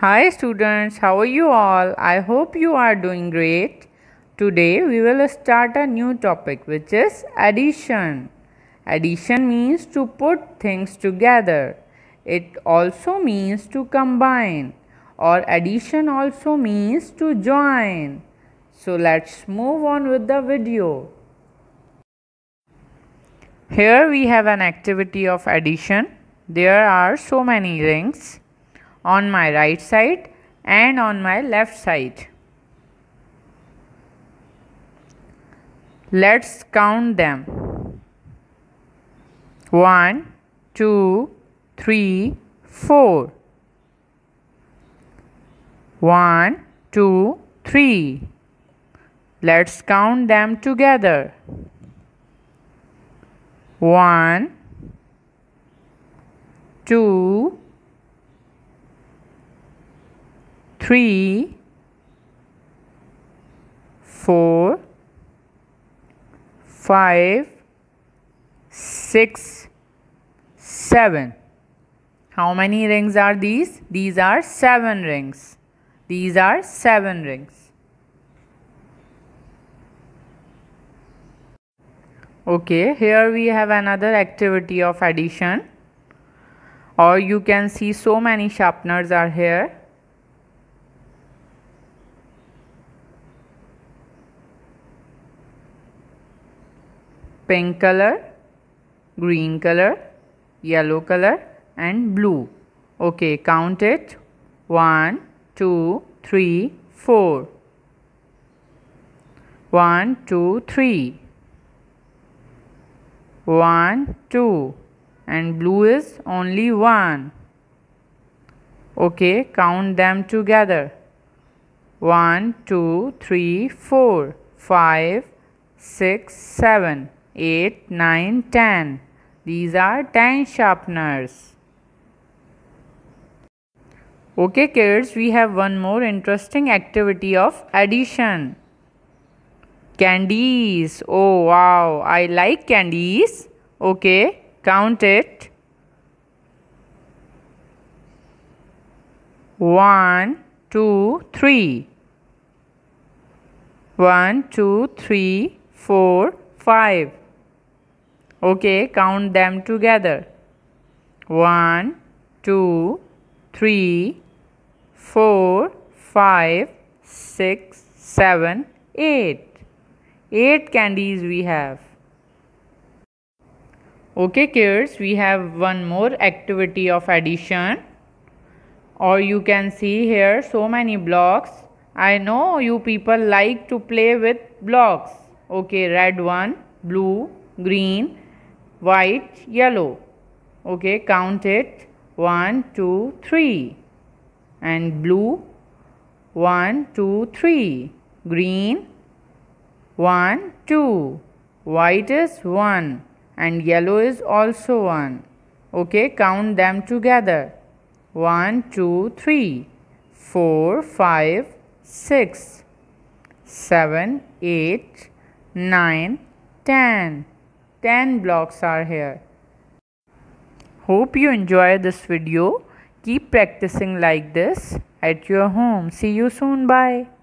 Hi students, how are you all? I hope you are doing great. Today we will start a new topic which is addition. Addition means to put things together. It also means to combine or addition also means to join. So let's move on with the video. Here we have an activity of addition. There are so many rings on my right side and on my left side. Let's count them. 1, 2, 3, 4. 1, 2, 3. Let's count them together. 1, 2, three, four, five, six, seven. How many rings are these? These are seven rings. These are seven rings. Okay, here we have another activity of addition or you can see so many sharpeners are here pink color, green color, yellow color and blue. Okay, count it. One, two, three, four. One, two, three. One, two. And blue is only one. Okay, count them together. One, two, three, four, five, six, seven. 8, 9, 10. These are 10 sharpeners. Okay kids, we have one more interesting activity of addition. Candies. Oh wow, I like candies. Okay, count it. One, two, three. One, two, three, four, five. Okay, count them together. One, two, three, four, five, six, seven, eight. Eight candies we have. Okay kids, we have one more activity of addition. Or you can see here so many blocks. I know you people like to play with blocks. Okay, red one, blue, green, white, yellow. Okay, count it. One, two, three. And blue. One, two, three. Green. One, two. White is one. And yellow is also one. Okay, count them together. One, two, three, four, five, six, seven, eight, nine, ten. 10 blocks are here. Hope you enjoy this video. Keep practicing like this at your home. See you soon. Bye.